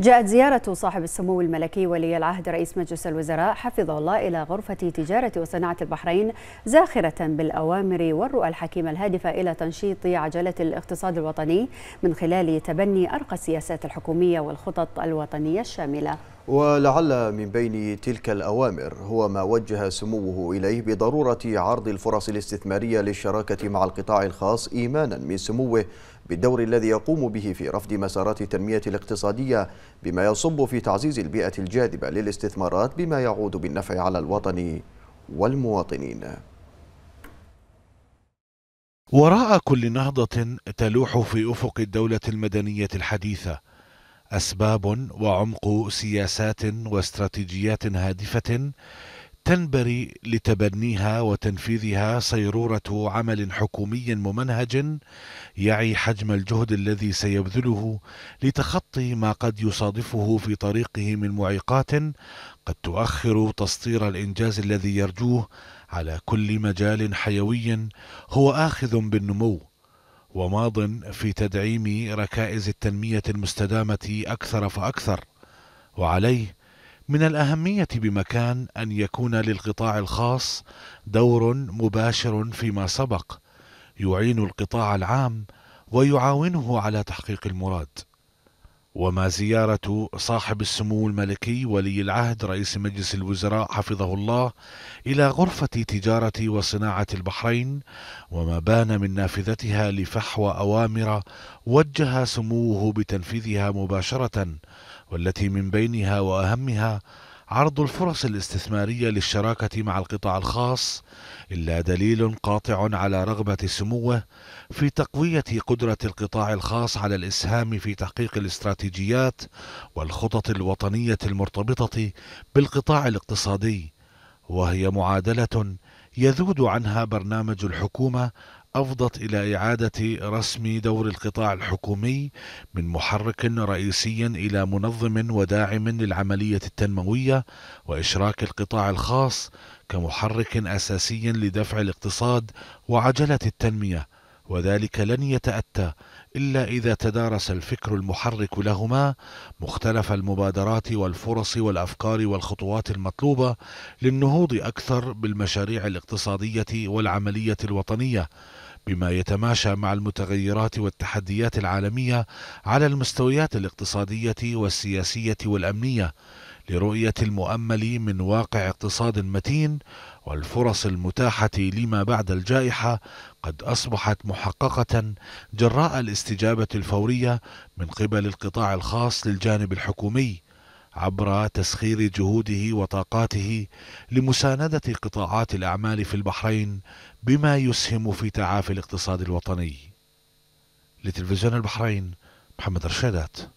جاءت زيارة صاحب السمو الملكي ولي العهد رئيس مجلس الوزراء حفظه الله إلى غرفة تجارة وصناعة البحرين زاخرة بالأوامر والرؤى الحكيمة الهادفة إلى تنشيط عجلة الاقتصاد الوطني من خلال تبني أرقى السياسات الحكومية والخطط الوطنية الشاملة ولعل من بين تلك الأوامر هو ما وجه سموه إليه بضرورة عرض الفرص الاستثمارية للشراكة مع القطاع الخاص إيمانا من سموه بالدور الذي يقوم به في رفض مسارات التنمية الاقتصادية بما يصب في تعزيز البيئة الجاذبة للاستثمارات بما يعود بالنفع على الوطن والمواطنين وراء كل نهضة تلوح في أفق الدولة المدنية الحديثة أسباب وعمق سياسات واستراتيجيات هادفة تنبري لتبنيها وتنفيذها صيرورة عمل حكومي ممنهج يعي حجم الجهد الذي سيبذله لتخطي ما قد يصادفه في طريقه من معيقات قد تؤخر تسطير الإنجاز الذي يرجوه على كل مجال حيوي هو آخذ بالنمو وماض في تدعيم ركائز التنمية المستدامة أكثر فأكثر وعليه من الأهمية بمكان أن يكون للقطاع الخاص دور مباشر فيما سبق يعين القطاع العام ويعاونه على تحقيق المراد وما زيارة صاحب السمو الملكي ولي العهد رئيس مجلس الوزراء حفظه الله إلى غرفة تجارة وصناعة البحرين وما بان من نافذتها لفحوى أوامر وجه سموه بتنفيذها مباشرة والتي من بينها وأهمها عرض الفرص الاستثمارية للشراكة مع القطاع الخاص إلا دليل قاطع على رغبة سموه في تقوية قدرة القطاع الخاص على الإسهام في تحقيق الاستراتيجيات والخطط الوطنية المرتبطة بالقطاع الاقتصادي وهي معادلة يذود عنها برنامج الحكومة أفضت إلى إعادة رسم دور القطاع الحكومي من محرك رئيسي إلى منظم وداعم للعملية التنموية وإشراك القطاع الخاص كمحرك أساسي لدفع الاقتصاد وعجلة التنمية وذلك لن يتأتى إلا إذا تدارس الفكر المحرك لهما مختلف المبادرات والفرص والأفكار والخطوات المطلوبة للنهوض أكثر بالمشاريع الاقتصادية والعملية الوطنية بما يتماشى مع المتغيرات والتحديات العالمية على المستويات الاقتصادية والسياسية والأمنية لرؤية المؤمل من واقع اقتصاد متين والفرص المتاحة لما بعد الجائحة قد أصبحت محققة جراء الاستجابة الفورية من قبل القطاع الخاص للجانب الحكومي عبر تسخير جهوده وطاقاته لمساندة قطاعات الأعمال في البحرين بما يسهم في تعافي الاقتصاد الوطني لتلفزيون البحرين محمد رشادات